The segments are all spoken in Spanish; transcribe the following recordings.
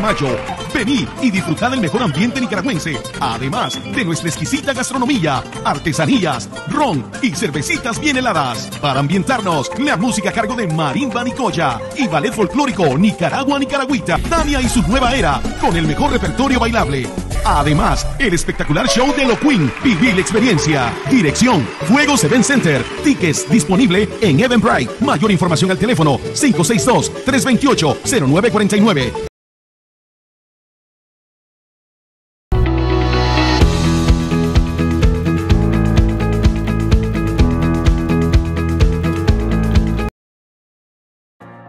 mayo. Vení y disfrutar del mejor ambiente nicaragüense, además de nuestra exquisita gastronomía, artesanías, ron y cervecitas bien heladas. Para ambientarnos, la música a cargo de Marimba Nicoya y ballet folclórico Nicaragua Nicaragüita, Dania y su nueva era, con el mejor repertorio bailable. Además, el espectacular show de Lo Queen. vivir la experiencia. Dirección, Juegos Event Center. Tickets disponible en Eventbrite. Mayor información al teléfono 562-328-0949.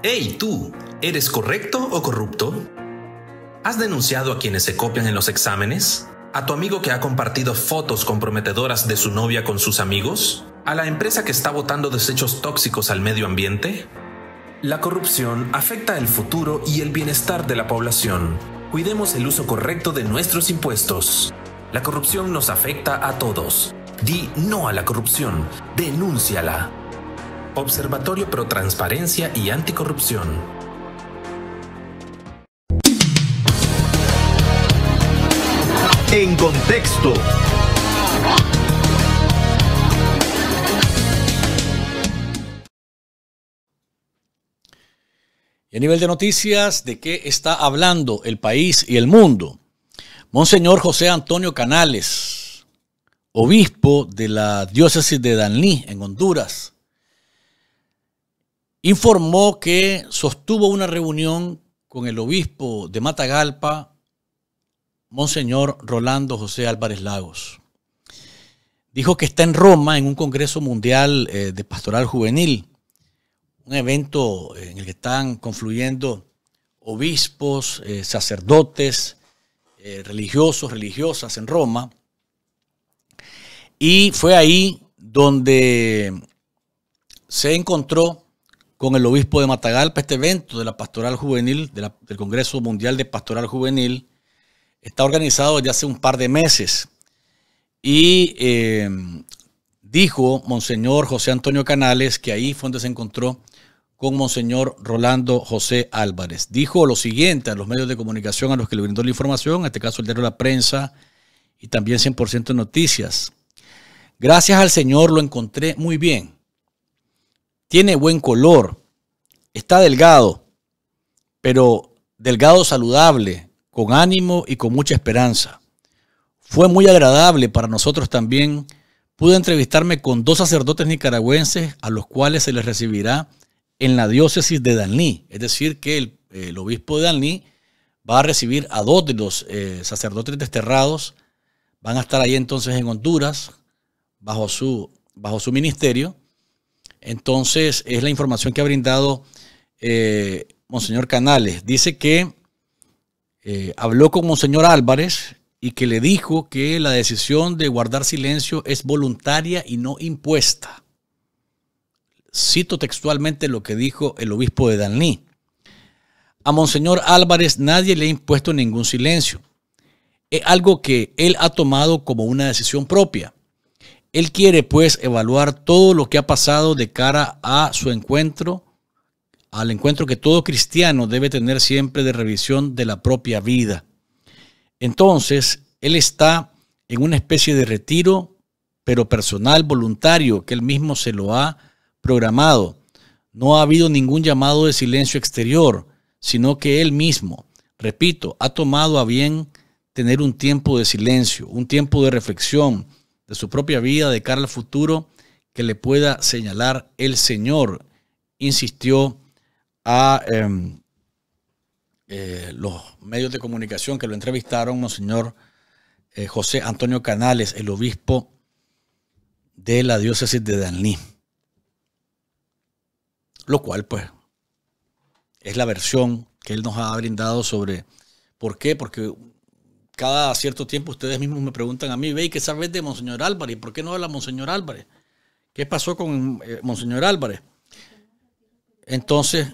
Hey tú, ¿eres correcto o corrupto? ¿Has denunciado a quienes se copian en los exámenes? ¿A tu amigo que ha compartido fotos comprometedoras de su novia con sus amigos? ¿A la empresa que está botando desechos tóxicos al medio ambiente? La corrupción afecta el futuro y el bienestar de la población. Cuidemos el uso correcto de nuestros impuestos. La corrupción nos afecta a todos. Di no a la corrupción. Denúnciala. Observatorio Pro Transparencia y Anticorrupción. En contexto. Y a nivel de noticias, ¿de qué está hablando el país y el mundo? Monseñor José Antonio Canales, obispo de la diócesis de Danlí, en Honduras, informó que sostuvo una reunión con el obispo de Matagalpa, Monseñor Rolando José Álvarez Lagos. Dijo que está en Roma en un Congreso Mundial eh, de Pastoral Juvenil, un evento eh, en el que están confluyendo obispos, eh, sacerdotes, religiosos, religiosas en Roma. Y fue ahí donde se encontró con el obispo de Matagalpa este evento de la Pastoral Juvenil, del Congreso Mundial de Pastoral Juvenil. Está organizado desde hace un par de meses. Y eh, dijo Monseñor José Antonio Canales que ahí fue donde se encontró con Monseñor Rolando José Álvarez. Dijo lo siguiente a los medios de comunicación a los que le brindó la información, en este caso el diario La Prensa y también 100% Noticias. Gracias al Señor lo encontré muy bien tiene buen color, está delgado, pero delgado saludable, con ánimo y con mucha esperanza. Fue muy agradable para nosotros también. Pude entrevistarme con dos sacerdotes nicaragüenses a los cuales se les recibirá en la diócesis de Danlí. Es decir, que el, obispo de Danlí va a recibir a dos de los eh, sacerdotes desterrados. Van a estar ahí entonces en Honduras, bajo su, bajo su ministerio. Entonces, es la información que ha brindado eh, Monseñor Canales. Dice que eh, habló con Monseñor Álvarez y que le dijo que la decisión de guardar silencio es voluntaria y no impuesta. Cito textualmente lo que dijo el obispo de Danlí. A Monseñor Álvarez nadie le ha impuesto ningún silencio. Es algo que él ha tomado como una decisión propia. Él quiere pues evaluar todo lo que ha pasado de cara a su encuentro, al encuentro que todo cristiano debe tener siempre de revisión de la propia vida. Entonces, él está en una especie de retiro, pero personal, voluntario, que él mismo se lo ha programado. No ha habido ningún llamado de silencio exterior, sino que él mismo, repito, ha tomado a bien tener un tiempo de silencio, un tiempo de reflexión, de su propia vida de cara al futuro que le pueda señalar el Señor, insistió a em, eh, los medios de comunicación que lo entrevistaron, Monseñor señor eh, José Antonio Canales, el obispo de la diócesis de Danlí. Lo cual, pues, es la versión que él nos ha brindado sobre por qué, porque cada cierto tiempo ustedes mismos me preguntan a mí, ve, ¿qué sabes de Monseñor Álvarez? ¿Por qué no habla Monseñor Álvarez? ¿Qué pasó con eh, Monseñor Álvarez? Entonces,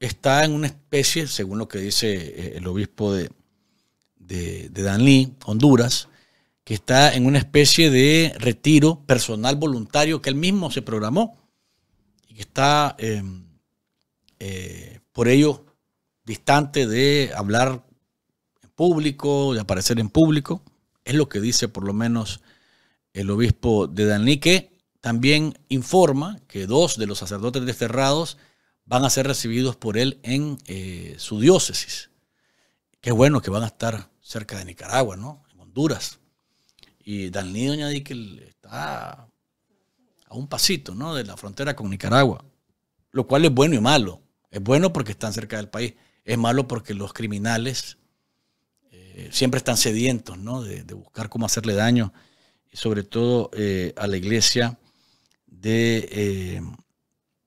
está en una especie, según lo que dice eh, el obispo de, de, Danlí, Honduras, que está en una especie de retiro personal voluntario que él mismo se programó y que está em, eh, por ello distante de hablar público, de aparecer en público. Es lo que dice por lo menos el obispo de Danique también informa que dos de los sacerdotes desterrados van a ser recibidos por él en eh, su diócesis. Qué bueno que van a estar cerca de Nicaragua, ¿no? En Honduras. Y Daní, doña que está a un pasito, ¿no? De la frontera con Nicaragua. Lo cual es bueno y malo. Es bueno porque están cerca del país. Es malo porque los criminales eh, siempre están sedientos ¿no? de, buscar cómo hacerle daño, sobre todo eh, a la iglesia de eh,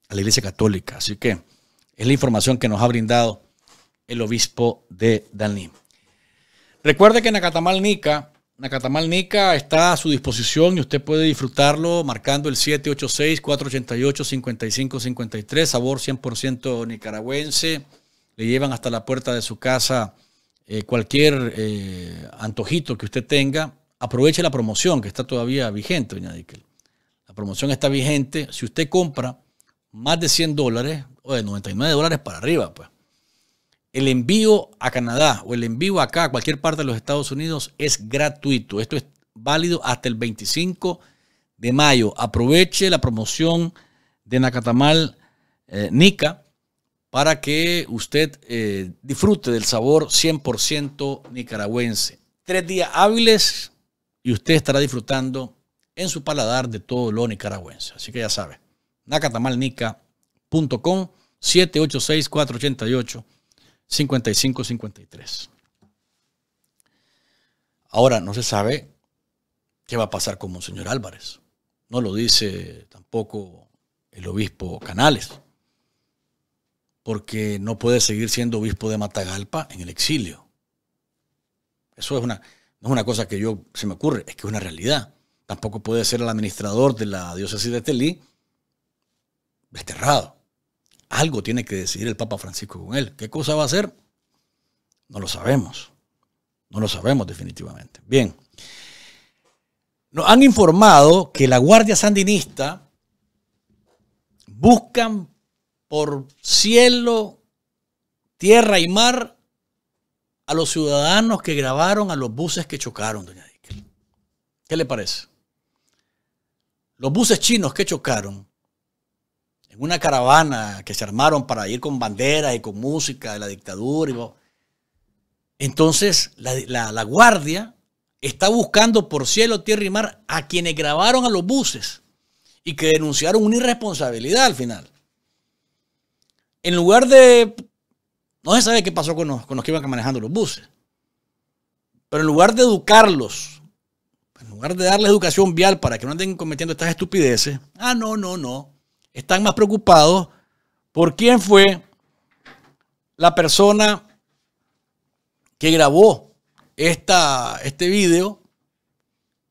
a la iglesia católica. Así que es la información que nos ha brindado el obispo de Danlí. Recuerde que Nacatamal Nica, Nacatamal Nica está a su disposición y usted puede disfrutarlo marcando el 786-488-5553, sabor 100% nicaragüense. Le llevan hasta la puerta de su casa eh, cualquier eh, antojito que usted tenga, aproveche la promoción que está todavía vigente, doña La promoción está vigente. Si usted compra más de 100 dólares o de 99 dólares para arriba, pues. El envío a Canadá o el envío acá a cualquier parte de los Estados Unidos es gratuito. Esto es válido hasta el 25 de mayo. Aproveche la promoción de Nacatamal eh, Nica para que usted eh, disfrute del sabor 100% nicaragüense. Tres días hábiles y usted estará disfrutando en su paladar de todo lo nicaragüense. Así que ya sabe, nacatamalnica.com 786-488-5553. Ahora, no se sabe qué va a pasar con Monseñor Álvarez. No lo dice tampoco el obispo Canales porque no puede seguir siendo obispo de Matagalpa en el exilio. Eso es una, no es una cosa que yo se me ocurre, es que es una realidad. Tampoco puede ser el administrador de la diócesis de Telí desterrado. Algo tiene que decidir el Papa Francisco con él. ¿Qué cosa va a hacer? No lo sabemos. No lo sabemos definitivamente. Bien. Nos han informado que la Guardia Sandinista buscan por cielo, tierra y mar a los ciudadanos que grabaron a los buses que chocaron, doña Díquel. ¿Qué le parece? Los buses chinos que chocaron en una caravana que se armaron para ir con banderas y con música de la dictadura. Entonces, la guardia está buscando por cielo, tierra y mar a quienes grabaron a los buses y que denunciaron una irresponsabilidad al final en lugar de... No se sabe qué pasó con los, que iban manejando los buses. Pero en lugar de educarlos, en lugar de darles educación vial para que no anden cometiendo estas estupideces, ah, no, no, no. Están más preocupados por quién fue la persona que grabó esta, este video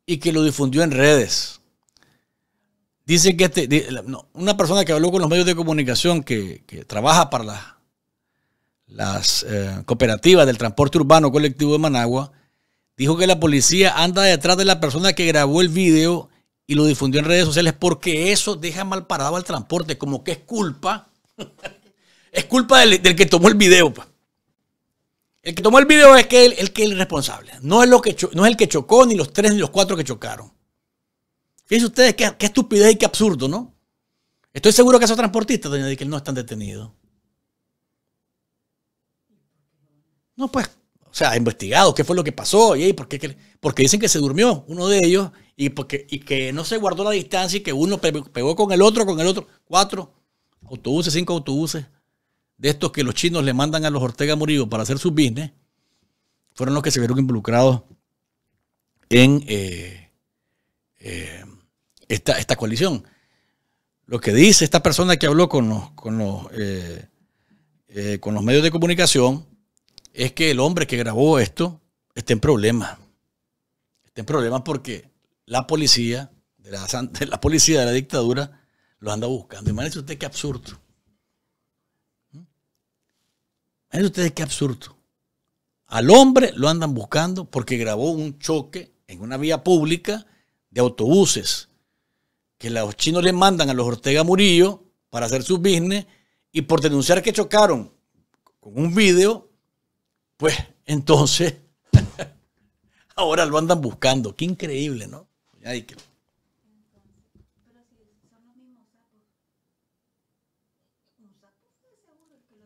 y que lo difundió en redes. Dice que este, una persona que habló con los medios de comunicación que, trabaja para las, eh, cooperativas del transporte urbano colectivo de Managua, dijo que la policía anda detrás de la persona que grabó el video y lo difundió en redes sociales porque eso deja mal parado al transporte, como que es culpa. es culpa del, que tomó el video. Pues. El que tomó el video es que el, que es el responsable. No es, lo que no es el que chocó, ni los tres, ni los cuatro que chocaron. Fíjense ustedes qué, estupidez y qué absurdo, ¿no? Estoy seguro que esos transportistas, doña que no están detenidos. No, pues, o sea, investigados, qué fue lo que pasó, y por qué, porque dicen que se durmió uno de ellos y, porque, y que no se guardó la distancia y que uno pegó con el otro, con el otro. Cuatro autobuses, cinco autobuses de estos que los chinos le mandan a los Ortega Murillo para hacer sus business, fueron los que se vieron involucrados en eh, eh, esta, coalición. Lo que dice esta persona que habló con los, con eh, eh, con los medios de comunicación es que el hombre que grabó esto está en problemas. Está en problemas porque la policía de la, policía de la dictadura lo anda buscando. Imagínense usted qué absurdo. Imagínense ustedes qué absurdo. Al hombre lo andan buscando porque grabó un choque en una vía pública de autobuses que los chinos le mandan a los Ortega Murillo para hacer su business y por denunciar que chocaron con un video, pues entonces ahora lo andan buscando. Qué increíble, ¿no?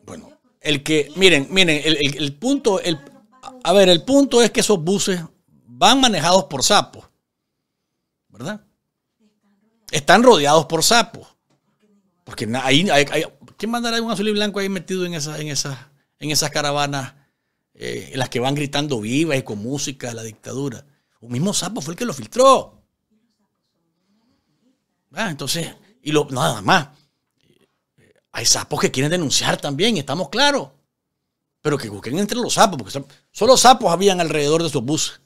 Bueno, el que, miren, miren, el, el, punto, el, a ver, el punto es que esos buses van manejados por sapos, ¿verdad? Están rodeados por sapos. Porque ahí, hay, ¿quién mandará un azul y blanco ahí metido en, en, en esas caravanas eh, en las que van gritando viva y con música la dictadura? Un mismo sapo fue el que lo filtró. Ah, entonces, y lo, nada más. Hay sapos que quieren denunciar también, estamos claros. Pero que busquen entre los sapos, porque solo sapos habían alrededor de sus buses.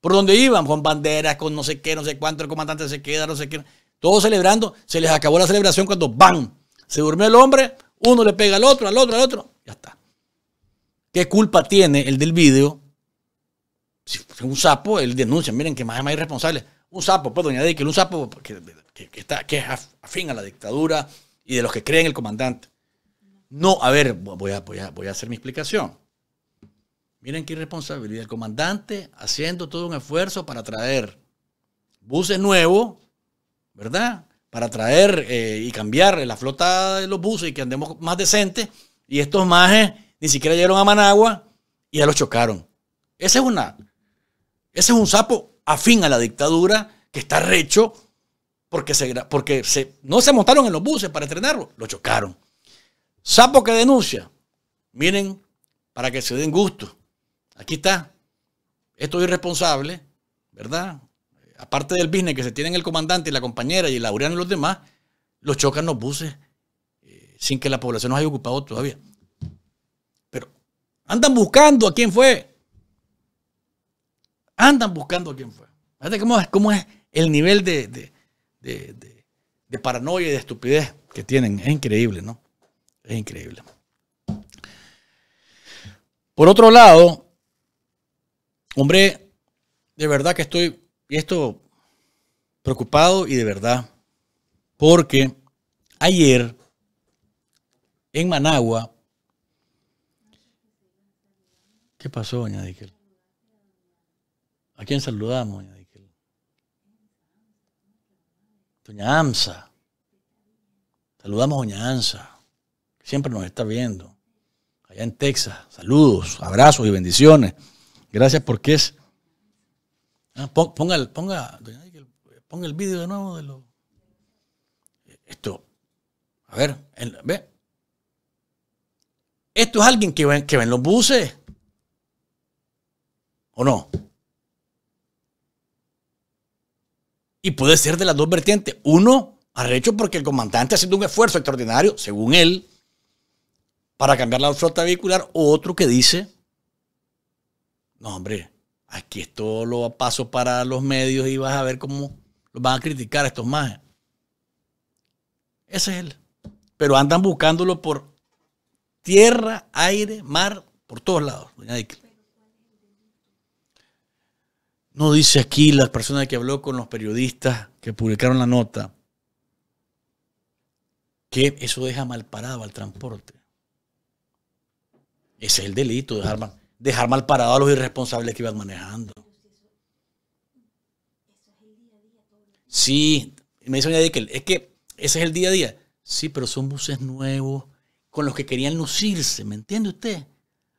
Por donde iban, con banderas, con no sé qué, no sé cuánto, el comandante se queda, no sé qué. Todos celebrando, se les acabó la celebración cuando ¡bam! Se durmió el hombre, uno le pega al otro, al otro, al otro, ya está. ¿Qué culpa tiene el del video? Si un sapo, él denuncia, miren que más es más irresponsable. Un sapo, pues doña Díquel, un sapo que, está, es afín a la dictadura y de los que creen el comandante. No, a ver, voy a, voy a hacer mi explicación. Miren qué irresponsabilidad. El comandante haciendo todo un esfuerzo para traer buses nuevos ¿verdad? Para traer eh, y cambiar la flota de los buses y que andemos más decentes. Y estos majes ni siquiera llegaron a Managua y ya los chocaron. Ese es una. Ese es un sapo afín a la dictadura que está recho porque, se, porque se, no se montaron en los buses para entrenarlo, lo chocaron. Sapo que denuncia. Miren, para que se den gusto. Aquí está. Esto es irresponsable, ¿verdad? aparte del business que se en el comandante y la compañera y el laureano y los demás, los chocan los buses eh, sin que la población nos haya ocupado todavía. Pero andan buscando a quién fue. Andan buscando a quién fue. Fíjate cómo es, cómo es el nivel de, de paranoia y de estupidez que tienen. Es increíble, ¿no? Es increíble. Por otro lado, hombre, de verdad que estoy y esto preocupado y de verdad, porque ayer en Managua, ¿qué pasó, doña Diquel? ¿A quién saludamos, doña Diquel? Doña Amsa. Saludamos a doña AMSA, siempre nos está viendo. Allá en Texas, saludos, abrazos y bendiciones. Gracias porque es Ah, ponga, el, ponga, ponga el vídeo de nuevo de lo. Esto. A ver, ve. Esto es alguien que ven, que ven los buses. ¿O no? Y puede ser de las dos vertientes. Uno, arrecho porque el comandante haciendo un esfuerzo extraordinario, según él, para cambiar la flota vehicular. O otro que dice, no, hombre, aquí esto lo paso para los medios y vas a ver cómo lo van a criticar estos más. Ese es él. Pero andan buscándolo por tierra, aire, mar, por todos lados, No dice aquí la persona que habló con los periodistas que publicaron la nota que eso deja mal parado al transporte. Ese es el delito, de Harman dejar mal parado a los irresponsables que iban manejando. Sí, me dice de que es que ese es el día a día. Sí, pero son buses nuevos con los que querían lucirse, ¿me entiende usted?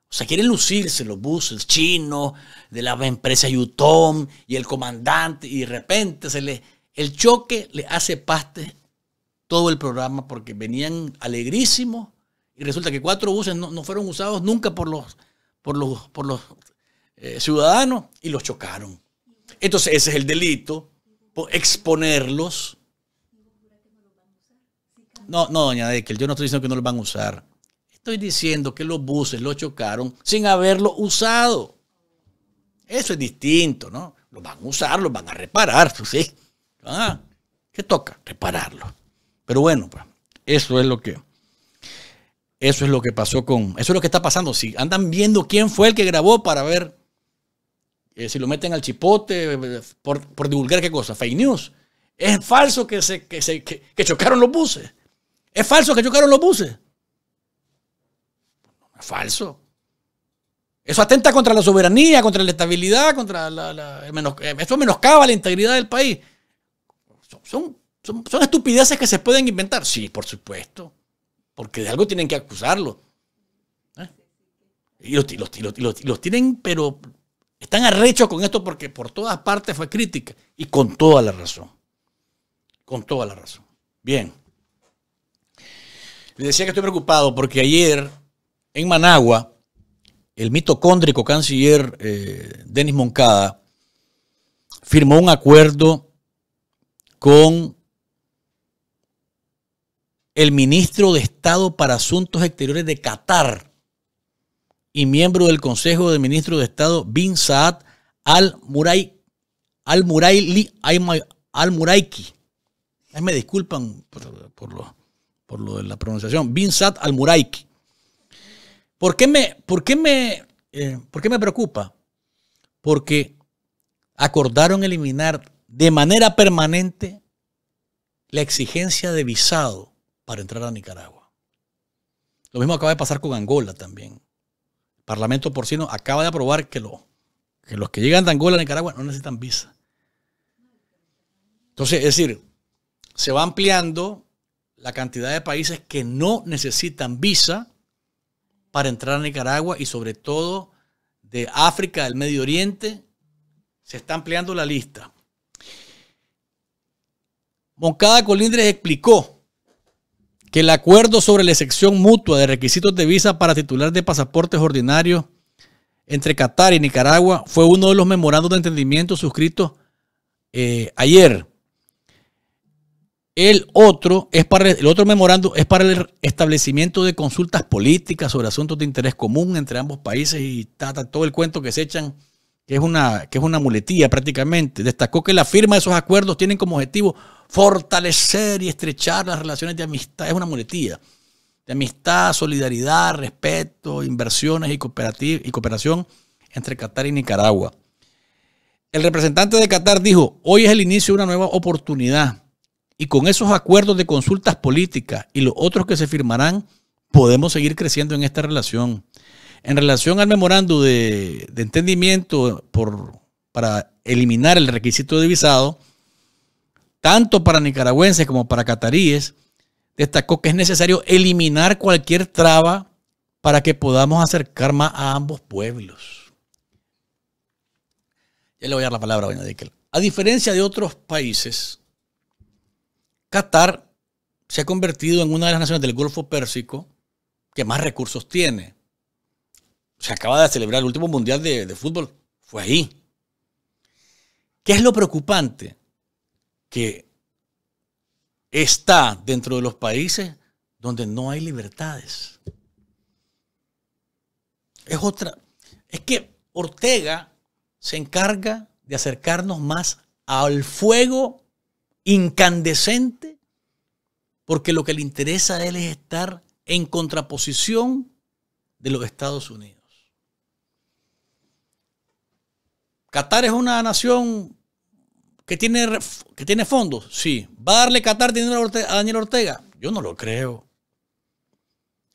O sea, quieren lucirse los buses chinos, de la empresa Yutom y el comandante, y de repente se le el choque le hace paste todo el programa porque venían alegrísimos y resulta que cuatro buses no, no fueron usados nunca por los por los, por los eh, ciudadanos y los chocaron. Entonces ese es el delito, por exponerlos. No, no, doña Dekel, yo no estoy diciendo que no los van a usar. Estoy diciendo que los buses los chocaron sin haberlo usado. Eso es distinto, ¿no? Los van a usar, los van a reparar, pues ¿sí? Ah, ¿Qué toca? Repararlo. Pero bueno, pues, eso es lo que... Eso es lo que pasó con. Eso es lo que está pasando. Si andan viendo quién fue el que grabó para ver eh, si lo meten al chipote eh, por, divulgar qué cosa, fake news. Es falso que, se, se, chocaron los buses. Es falso que chocaron los buses. Es falso. Eso atenta contra la soberanía, contra la estabilidad, contra la. menos, eh, eso menoscaba la integridad del país. son, son estupideces que se pueden inventar. Sí, por supuesto porque de algo tienen que acusarlo. ¿Eh? Y, los, tienen, pero están arrechos con esto porque por todas partes fue crítica y con toda la razón. Con toda la razón. Bien. Les decía que estoy preocupado porque ayer en Managua, el mitocóndrico canciller eh, Denis Moncada firmó un acuerdo con el ministro de Estado para Asuntos Exteriores de Qatar y miembro del Consejo de Ministros de Estado Bin Saad al-Muraiki. Al al Me disculpan por, lo, por, lo, de la pronunciación. Bin Saad al-Muraiki. ¿Por por eh, por qué me preocupa? Porque acordaron eliminar de manera permanente la exigencia de visado para entrar a Nicaragua. Lo mismo acaba de pasar con Angola también. El Parlamento porcino acaba de aprobar que, que los que llegan de Angola a Nicaragua no necesitan visa. Entonces, es decir, se va ampliando la cantidad de países que no necesitan visa para entrar a Nicaragua y sobre todo de África, del Medio Oriente, se está ampliando la lista. Moncada Colindres explicó que el acuerdo sobre la excepción mutua de requisitos de visa para titular de pasaportes ordinarios entre Qatar y Nicaragua fue uno de los memorandos de entendimiento suscritos eh, ayer. El otro, es para, el otro memorando es para el establecimiento de consultas políticas sobre asuntos de interés común entre ambos países y todo el cuento que se echan, que es, una, que es una muletía prácticamente. Destacó que la firma de esos acuerdos tienen como objetivo fortalecer y estrechar las relaciones de amistad. Es una muletilla. De amistad, solidaridad, respeto, inversiones y, cooperación entre Qatar y Nicaragua. El representante de Qatar dijo, hoy es el inicio de una nueva oportunidad y con esos acuerdos de consultas políticas y los otros que se firmarán, podemos seguir creciendo en esta relación. En relación al memorando de, de entendimiento por, para eliminar el requisito de visado, tanto para nicaragüenses como para cataríes, destacó que es necesario eliminar cualquier traba para que podamos acercar más a ambos pueblos. Ya le voy a dar la palabra a Doña A diferencia de otros países, Qatar se ha convertido en una de las naciones del Golfo Pérsico que más recursos tiene. Se acaba de celebrar el último mundial de, de fútbol, fue ahí. ¿Qué es lo preocupante? que está dentro de los países donde no hay libertades. Es otra. Es que Ortega se encarga de acercarnos más al fuego incandescente, porque lo que le interesa a él es estar en contraposición de los Estados Unidos. Qatar es una nación ¿Que tiene, que tiene fondos? Sí. ¿Va a darle Qatar dinero a Daniel Ortega? Yo no lo creo.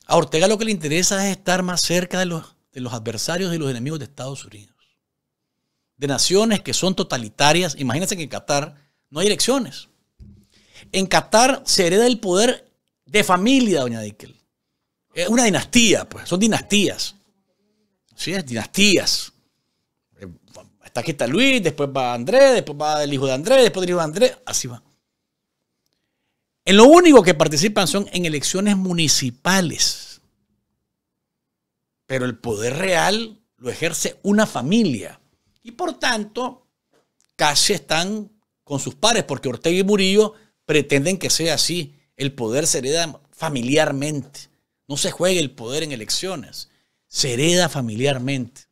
A Ortega lo que le interesa es estar más cerca de los, de los adversarios y los enemigos de Estados Unidos. De naciones que son totalitarias. Imagínense que en Qatar no hay elecciones. En Qatar se hereda el poder de familia, doña Dickel. Es una dinastía, pues. Son dinastías. Sí, es dinastías aquí está Luis, después va Andrés, después va el hijo de Andrés, después el hijo de Andrés, así va. En lo único que participan son en elecciones municipales. Pero el poder real lo ejerce una familia. Y por tanto, casi están con sus pares, porque Ortega y Murillo pretenden que sea así. El poder se hereda familiarmente. No se juegue el poder en elecciones. Se hereda familiarmente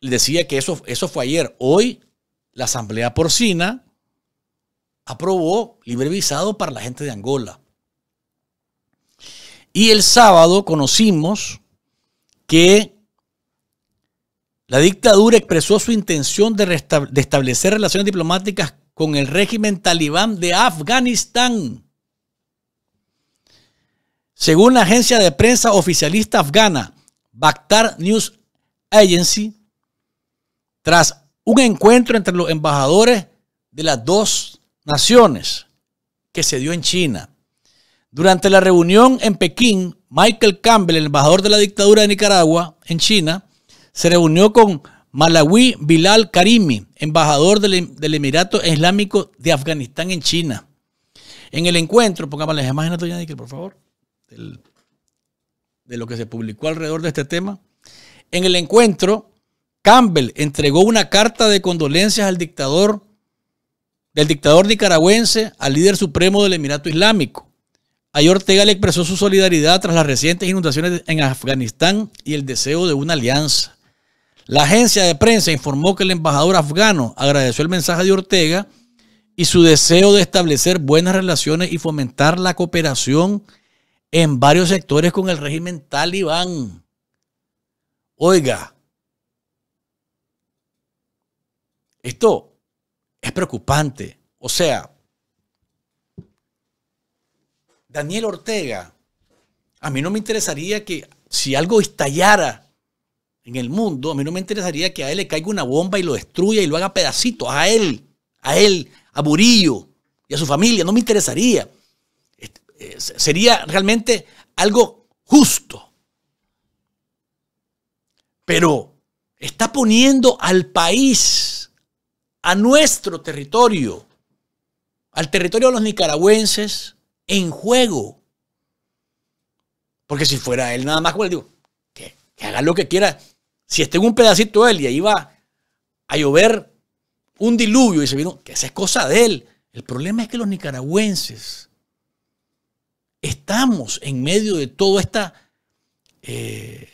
decía que eso, eso fue ayer. Hoy la Asamblea Porcina aprobó libre visado para la gente de Angola. Y el sábado conocimos que la dictadura expresó su intención de, establecer relaciones diplomáticas con el régimen talibán de Afganistán. Según la agencia de prensa oficialista afgana, Bakhtar News Agency, tras un encuentro entre los embajadores de las dos naciones que se dio en China. Durante la reunión en Pekín, Michael Campbell, el embajador de la dictadura de Nicaragua en China, se reunió con Malawi Bilal Karimi, embajador del, Emirato Islámico de Afganistán en China. En el encuentro, pongámosle las imágenes, por favor, de lo que se publicó alrededor de este tema. En el encuentro, Campbell entregó una carta de condolencias al dictador, del dictador nicaragüense al líder supremo del Emirato Islámico. a Ortega le expresó su solidaridad tras las recientes inundaciones en Afganistán y el deseo de una alianza. La agencia de prensa informó que el embajador afgano agradeció el mensaje de Ortega y su deseo de establecer buenas relaciones y fomentar la cooperación en varios sectores con el régimen talibán. Oiga, Esto es preocupante. O sea, Daniel Ortega, a mí no me interesaría que si algo estallara en el mundo, a mí no me interesaría que a él le caiga una bomba y lo destruya y lo haga pedacito, A él, a él, a Burillo y a su familia, no me interesaría. Este, eh, sería realmente algo justo. Pero está poniendo al país a nuestro territorio, al territorio de los nicaragüenses, en juego. Porque si fuera él nada más, como le digo, que, haga lo que quiera. Si esté en un pedacito él y ahí va a llover un diluvio y se vino, que esa es cosa de él. El problema es que los nicaragüenses estamos en medio de toda esta eh,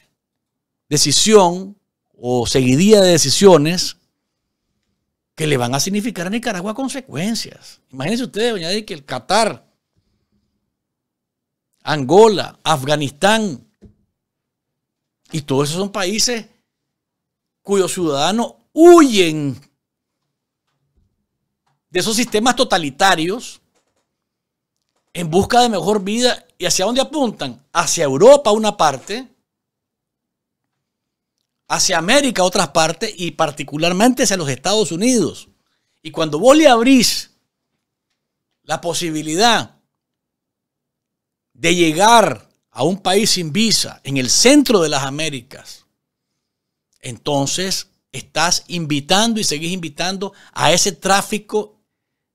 decisión o seguidía de decisiones que le van a significar a Nicaragua consecuencias. Imagínense ustedes, doña que el Qatar, Angola, Afganistán, y todos esos son países cuyos ciudadanos huyen de esos sistemas totalitarios en busca de mejor vida. ¿Y hacia dónde apuntan? Hacia Europa una parte hacia América, otras partes, y particularmente hacia los Estados Unidos. Y cuando vos le abrís la posibilidad de llegar a un país sin visa en el centro de las Américas, entonces estás invitando y seguís invitando a ese tráfico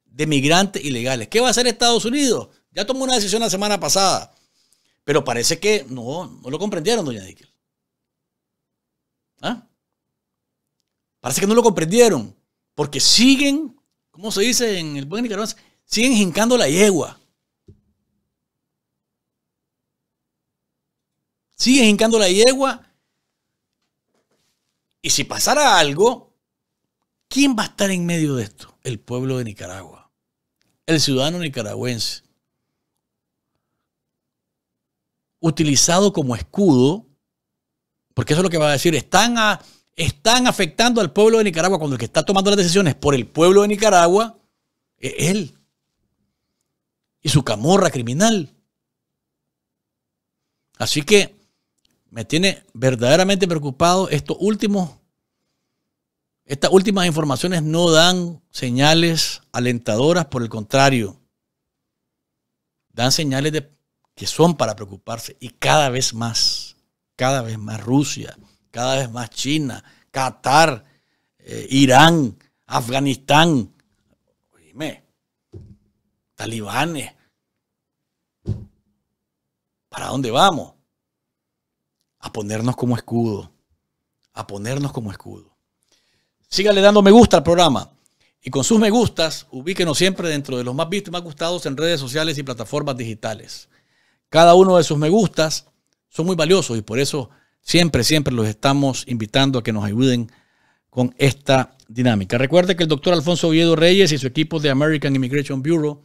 de migrantes ilegales. ¿Qué va a hacer Estados Unidos? Ya tomó una decisión la semana pasada, pero parece que no, lo comprendieron, doña ¿Ah? Parece que no lo comprendieron, porque siguen, ¿cómo se dice en el buen nicaragüense? Siguen jincando la yegua. Siguen jincando la yegua. Y si pasara algo, ¿quién va a estar en medio de esto? El pueblo de Nicaragua, el ciudadano nicaragüense. Utilizado como escudo porque eso es lo que va a decir. Están, están afectando al pueblo de Nicaragua cuando el que está tomando las decisiones por el pueblo de Nicaragua e-, es él. Y su camorra criminal. Así que me tiene verdaderamente preocupado estos últimos. Estas últimas informaciones no dan señales alentadoras, por el contrario, dan señales de, que son para preocuparse y cada vez más cada vez más Rusia, cada vez más China, Qatar, eh, Irán, Afganistán, talibanes. ¿Para dónde vamos? A ponernos como escudo. A ponernos como escudo. Sígale dando me gusta al programa. Y con sus me gustas, ubíquenos siempre dentro de los más vistos y más gustados en redes sociales y plataformas digitales. Cada uno de sus me gustas son muy valiosos y por eso siempre, siempre los estamos invitando a que nos ayuden con esta dinámica. Recuerde que el doctor Alfonso Oviedo Reyes y su equipo de American Immigration Bureau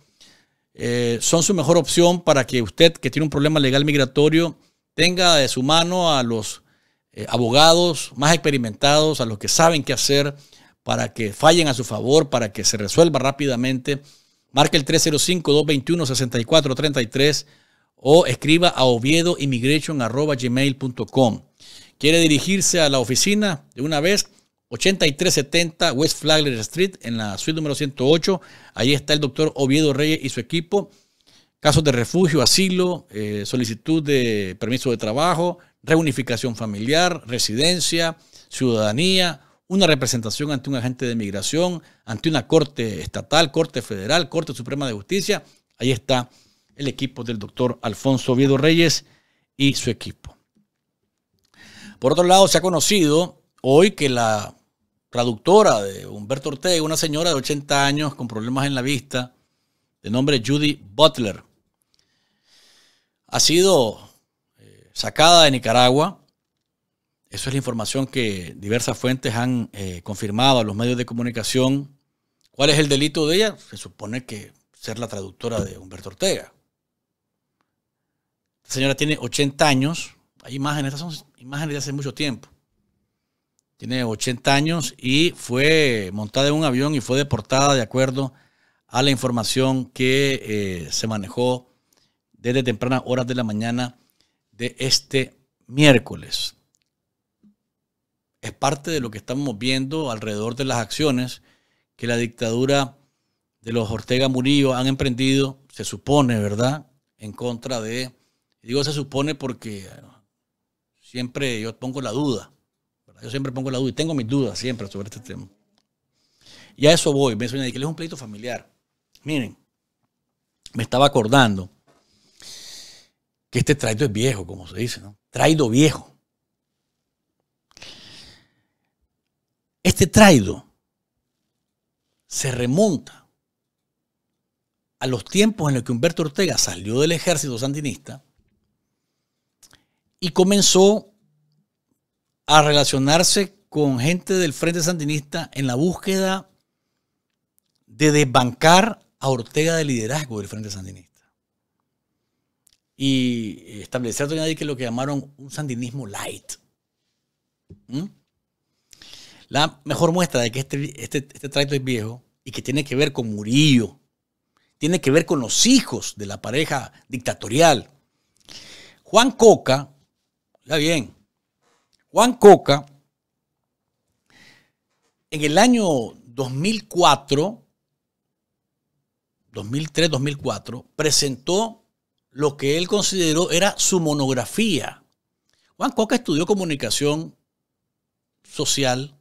eh, son su mejor opción para que usted que tiene un problema legal migratorio tenga de su mano a los eh, abogados más experimentados, a los que saben qué hacer para que fallen a su favor, para que se resuelva rápidamente. Marque el 305-221-6433 o escriba a oviedoimmigration.com. Quiere dirigirse a la oficina de una vez, 8370 West Flagler Street, en la suite número 108. Ahí está el doctor Oviedo Reyes y su equipo. Casos de refugio, asilo, eh, solicitud de permiso de trabajo, reunificación familiar, residencia, ciudadanía, una representación ante un agente de inmigración, ante una corte estatal, corte federal, corte suprema de justicia. Ahí está el equipo del doctor Alfonso Oviedo Reyes y su equipo. Por otro lado, se ha conocido hoy que la traductora de Humberto Ortega, una señora de 80 años con problemas en la vista, de nombre Judy Butler, ha sido eh, sacada de Nicaragua. Eso es la información que diversas fuentes han eh, confirmado a los medios de comunicación. ¿Cuál es el delito de ella? Se supone que ser la traductora de Humberto Ortega señora tiene 80 años. Hay imágenes, estas son imágenes de hace mucho tiempo. Tiene 80 años y fue montada en un avión y fue deportada de acuerdo a la información que eh, se manejó desde tempranas horas de la mañana de este miércoles. Es parte de lo que estamos viendo alrededor de las acciones que la dictadura de los Ortega Murillo han emprendido, se supone, ¿verdad?, en contra de digo se supone porque siempre yo pongo la duda. Yo siempre pongo la duda y tengo mis dudas siempre sobre este tema. Y a eso voy. Me suena que es un pleito familiar. Miren, me estaba acordando que este traido es viejo, como se dice, ¿no? Traido viejo. Este traido se remonta a los tiempos en los que Humberto Ortega salió del ejército sandinista y comenzó a relacionarse con gente del Frente Sandinista en la búsqueda de desbancar a Ortega del liderazgo del Frente Sandinista. Y establecer a que lo que llamaron un sandinismo light. ¿Mm? La mejor muestra de que este, este, este es viejo y que tiene que ver con Murillo, tiene que ver con los hijos de la pareja dictatorial. Juan Coca ya bien. Juan Coca, en el año 2004, 2003-2004, presentó lo que él consideró era su monografía. Juan Coca estudió comunicación social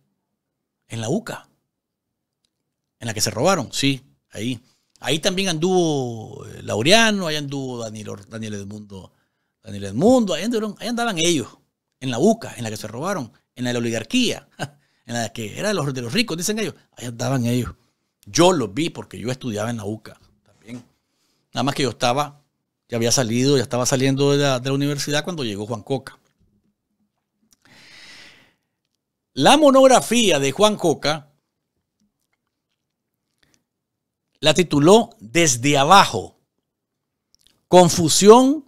en la UCA, en la que se robaron, sí, ahí. Ahí también anduvo eh, Laureano, ahí anduvo Daniel, Daniel Edmundo Daniel Edmundo, ahí andaban, ellos, en la UCA, en la que se robaron, en la de la oligarquía, en la que era de los, ricos, dicen ellos, ahí andaban ellos. Yo los vi porque yo estudiaba en la UCA también. Nada más que yo estaba, ya había salido, ya estaba saliendo de la universidad cuando llegó Juan Coca. La monografía de Juan Coca la tituló Desde abajo, confusión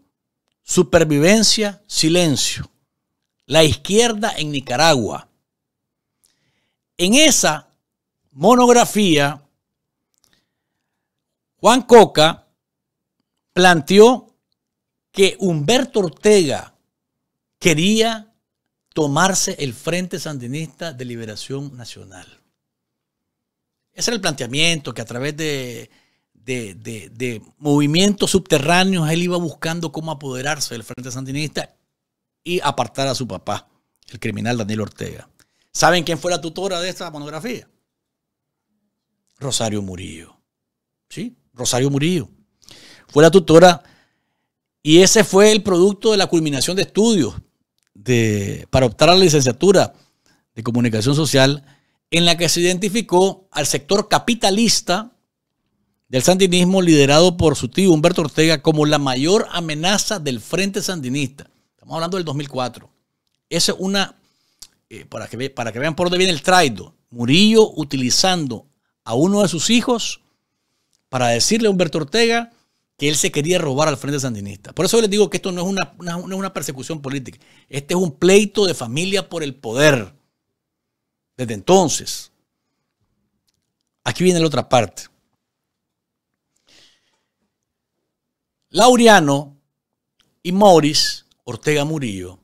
Supervivencia, silencio. La izquierda en Nicaragua. En esa monografía, Juan Coca planteó que Humberto Ortega quería tomarse el Frente Sandinista de Liberación Nacional. Ese era el planteamiento que a través de de, movimientos subterráneos, él iba buscando cómo apoderarse del Frente Sandinista y apartar a su papá, el criminal Daniel Ortega. ¿Saben quién fue la tutora de esta monografía? Rosario Murillo. ¿Sí? Rosario Murillo. Fue la tutora y ese fue el producto de la culminación de estudios de, para optar a la licenciatura de comunicación social en la que se identificó al sector capitalista del sandinismo liderado por su tío Humberto Ortega como la mayor amenaza del Frente Sandinista. Estamos hablando del 2004. Esa es una, eh, para, que, para que vean por dónde viene el traido, Murillo utilizando a uno de sus hijos para decirle a Humberto Ortega que él se quería robar al Frente Sandinista. Por eso les digo que esto no es una persecución política. Este es un pleito de familia por el poder. Desde entonces. Aquí viene la otra parte. Laureano y Morris Ortega Murillo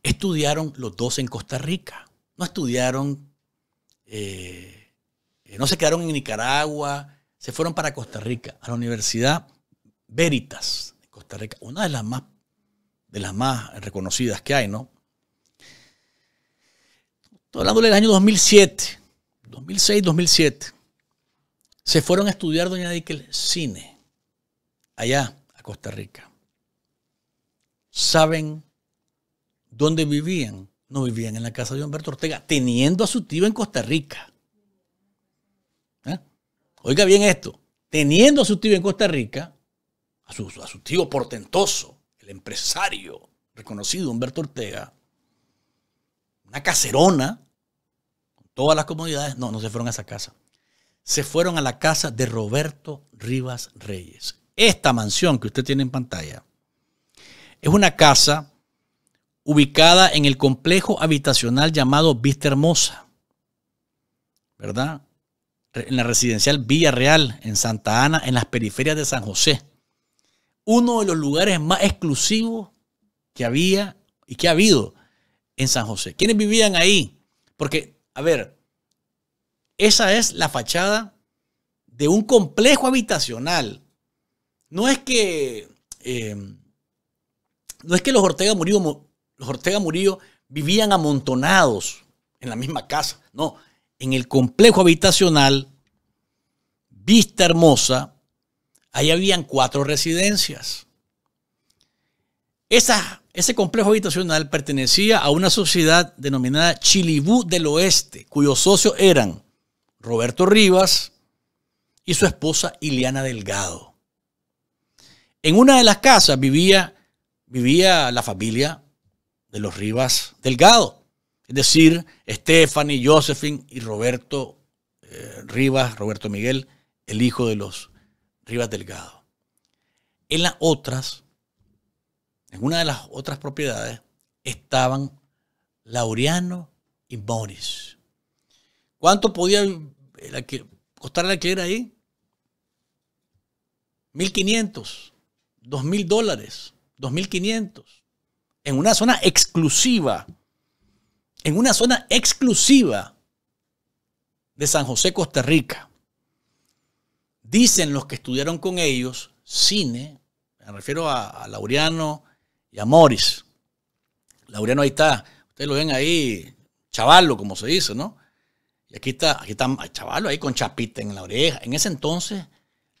estudiaron los dos en Costa Rica. No estudiaron, eh, eh, no se quedaron en Nicaragua, se fueron para Costa Rica, a la Universidad Veritas de Costa Rica, una de las más, de las más reconocidas que hay, ¿no? hablando del año 2007, 2006, 2007. Se fueron a estudiar, doña Díquel cine allá a Costa Rica. ¿Saben dónde vivían? No vivían en la casa de Humberto Ortega, teniendo a su tío en Costa Rica. ¿Eh? Oiga bien esto, teniendo a su tío en Costa Rica, a su, a su tío portentoso, el empresario reconocido Humberto Ortega, una caserona, con todas las comodidades, no, no se fueron a esa casa. Se fueron a la casa de Roberto Rivas Reyes, esta mansión que usted tiene en pantalla es una casa ubicada en el complejo habitacional llamado Vista Hermosa, ¿verdad? En la residencial Villa Real, en Santa Ana, en las periferias de San José. Uno de los lugares más exclusivos que había y que ha habido en San José. ¿Quiénes vivían ahí? Porque, a ver, esa es la fachada de un complejo habitacional no es que. Eh, no es que los Ortega Murillo, los Ortega vivían amontonados en la misma casa. No. En el complejo habitacional, Vista Hermosa, ahí habían cuatro residencias. Esa, ese complejo habitacional pertenecía a una sociedad denominada Chilibú del Oeste, cuyos socios eran Roberto Rivas y su esposa Ileana Delgado. En una de las casas vivía, vivía la familia de los Rivas Delgado, es decir, Stephanie, Josephine y Roberto eh, Rivas, Roberto Miguel, el hijo de los Rivas Delgado. En las otras, en una de las otras propiedades, estaban Laureano y Boris. ¿Cuánto podía costar el alquiler ahí? 1500 dos mil dólares, dos mil quinientos, en una zona exclusiva, en una zona exclusiva de San José, Costa Rica. Dicen los que estudiaron con ellos cine, me refiero a, Laureano y a Morris. Laureano ahí está, ustedes lo ven ahí, chavalo, como se dice, ¿no? Y aquí está, aquí está chavalo ahí con chapita en la oreja. En ese entonces,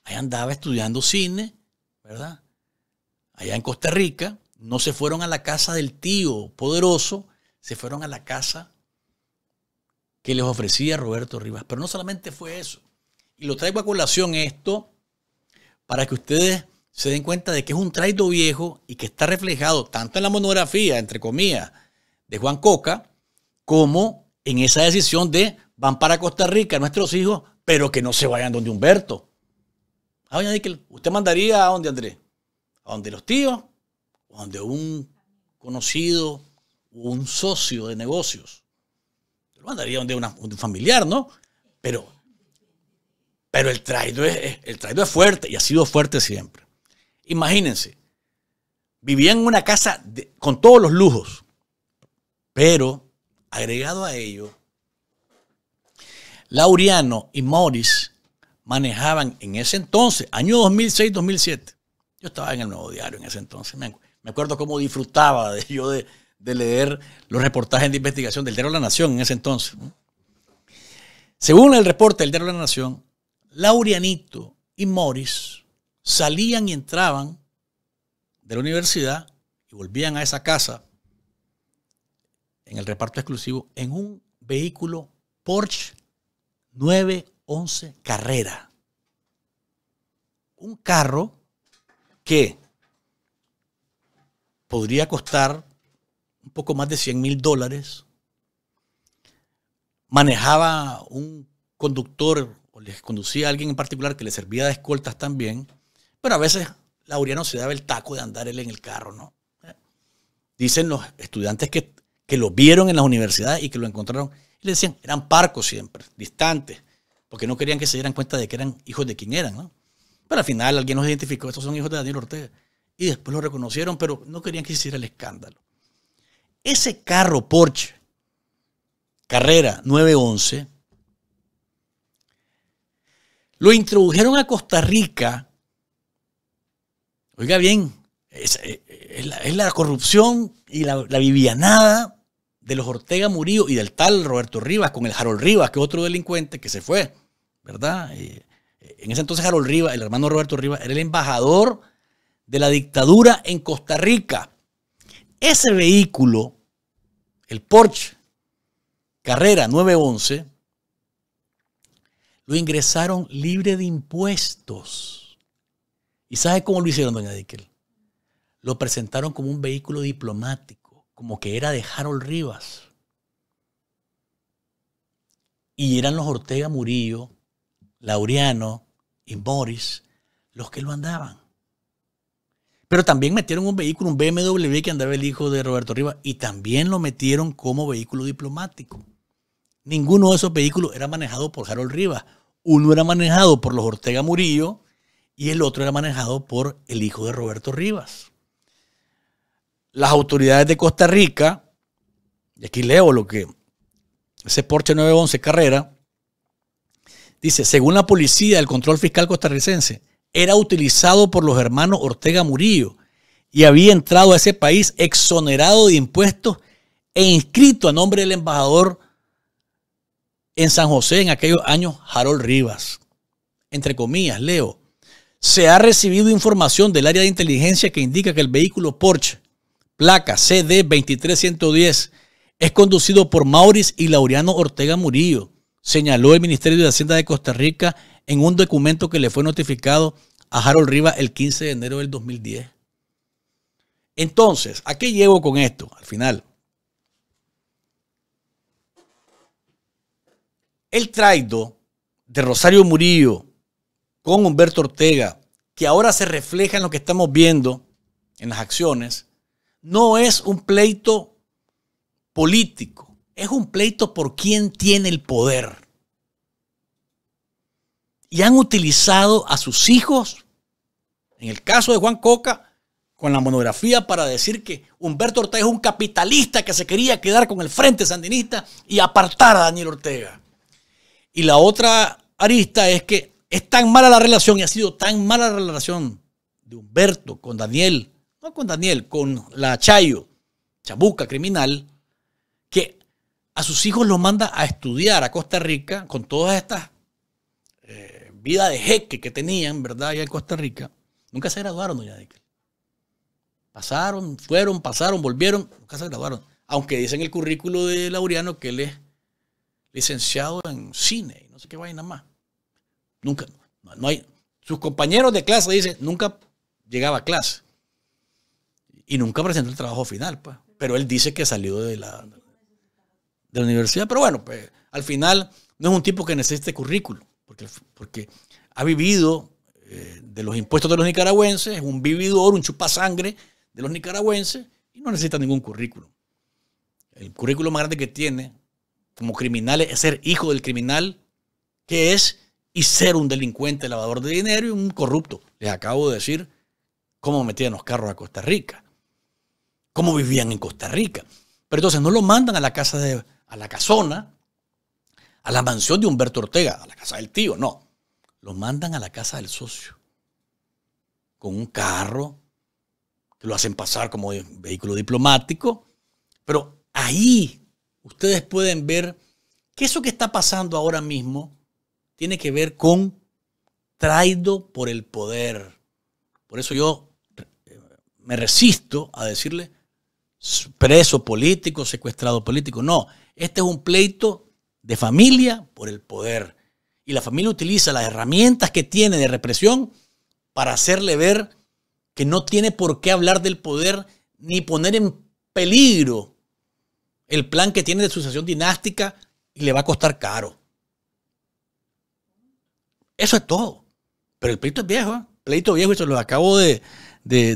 ahí andaba estudiando cine, ¿verdad? allá en Costa Rica, no se fueron a la casa del tío poderoso, se fueron a la casa que les ofrecía Roberto Rivas. Pero no solamente fue eso. Y lo traigo a colación esto para que ustedes se den cuenta de que es un traido viejo y que está reflejado tanto en la monografía, entre comillas, de Juan Coca, como en esa decisión de van para Costa Rica nuestros hijos, pero que no se vayan donde Humberto. Ah, doña ¿usted mandaría a donde Andrés? a donde los tíos, ¿A donde un conocido o un socio de negocios. lo mandaría a donde un familiar, ¿no? Pero, pero el, traído es, el es fuerte y ha sido fuerte siempre. Imagínense, vivían en una casa con todos los lujos, pero agregado a ello, Laureano y Morris manejaban en ese entonces, año 2006-2007, yo estaba en el Nuevo Diario en ese entonces. Me, acuerdo cómo disfrutaba de, yo de, leer los reportajes de investigación del Diario de la Nación en ese entonces. Según el reporte del Diario de la Nación, Laurianito y Morris salían y entraban de la universidad y volvían a esa casa en el reparto exclusivo en un vehículo Porsche 911 Carrera. Un carro que podría costar un poco más de 100 mil dólares, manejaba un conductor o les conducía a alguien en particular que le servía de escoltas también, pero a veces Laureano se daba el taco de andar él en el carro, ¿no? Dicen los estudiantes que, que lo vieron en las universidades y que lo encontraron, y le decían, eran parcos siempre, distantes, porque no querían que se dieran cuenta de que eran hijos de quién eran, ¿no? Pero al final alguien los identificó, estos son hijos de Daniel Ortega. Y después lo reconocieron, pero no querían que hiciera el escándalo. Ese carro Porsche, carrera 911, lo introdujeron a Costa Rica. Oiga bien, es, eh, la, corrupción y la, vivianada de los Ortega Murillo y del tal Roberto Rivas, con el Harold Rivas, que es otro delincuente que se fue, ¿verdad? Eh, en ese entonces Harold Rivas, el hermano Roberto Rivas, era el embajador de la dictadura en Costa Rica. Ese vehículo, el Porsche Carrera 911, lo ingresaron libre de impuestos. ¿Y sabe cómo lo hicieron, doña Dickel? Lo presentaron como un vehículo diplomático, como que era de Harold Rivas. Y eran los Ortega Murillo, Laureano y Boris los que lo andaban. Pero también metieron un vehículo, un BMW que andaba el hijo de Roberto Rivas, y también lo metieron como vehículo diplomático. Ninguno de esos vehículos era manejado por Harold Rivas. Uno era manejado por los Ortega Murillo y el otro era manejado por el hijo de Roberto Rivas. Las autoridades de Costa Rica, y aquí leo lo que ese Porsche 911 Carrera, Dice, según la policía, el control fiscal costarricense era utilizado por los hermanos Ortega Murillo y había entrado a ese país exonerado de impuestos e inscrito a nombre del embajador en San José en aquellos años, Harold Rivas. Entre comillas, leo, se ha recibido información del área de inteligencia que indica que el vehículo Porsche, placa CD 23110, es conducido por Maurice y Laureano Ortega Murillo señaló el Ministerio de Hacienda de Costa Rica en un documento que le fue notificado a Harold Rivas el 15 de enero del 2010. Entonces, ¿a qué llego con esto al final? El traido de Rosario Murillo con Humberto Ortega, que ahora se refleja en lo que estamos viendo en las acciones, no es un pleito político es un pleito por quien tiene el poder. Y han utilizado a sus hijos, en el caso de Juan Coca, con la monografía para decir que Humberto Ortega es un capitalista que se quería quedar con el frente sandinista y apartar a Daniel Ortega. Y la otra arista es que es tan mala la relación y ha sido tan mala la relación de Humberto con Daniel, no con Daniel, con la Chayo, chabuca criminal, a sus hijos los manda a estudiar a Costa Rica con todas estas eh, vida de jeque que tenían, ¿verdad? Allá en Costa Rica. Nunca se graduaron, doña Díquel. Pasaron, fueron, pasaron, volvieron, nunca se graduaron. Aunque dicen el currículo de Laureano que él es licenciado en cine y no sé qué vaina más. Nunca, no, hay. Sus compañeros de clase dicen, nunca llegaba a clase. Y nunca presentó el trabajo final, pues. Pero él dice que salió de la, de la universidad. Pero bueno, pues, al final no es un tipo que necesite currículum, porque, porque ha vivido eh, de los impuestos de los nicaragüenses, es un vividor, un chupasangre de los nicaragüenses y no necesita ningún currículum. El currículum más grande que tiene como criminal es ser hijo del criminal que es y ser un delincuente lavador de dinero y un corrupto. Les acabo de decir cómo metían los carros a Costa Rica, cómo vivían en Costa Rica. Pero entonces no lo mandan a la casa de, a la casona, a la mansión de Humberto Ortega, a la casa del tío, no. Lo mandan a la casa del socio, con un carro, que lo hacen pasar como vehículo diplomático. Pero ahí ustedes pueden ver que eso que está pasando ahora mismo tiene que ver con traído por el poder. Por eso yo eh, me resisto a decirle preso político, secuestrado político. No, este es un pleito de familia por el poder. Y la familia utiliza las herramientas que tiene de represión para hacerle ver que no tiene por qué hablar del poder ni poner en peligro el plan que tiene de sucesión dinástica y le va a costar caro. Eso es todo. Pero el pleito es viejo, ¿eh? pleito viejo, y se acabo de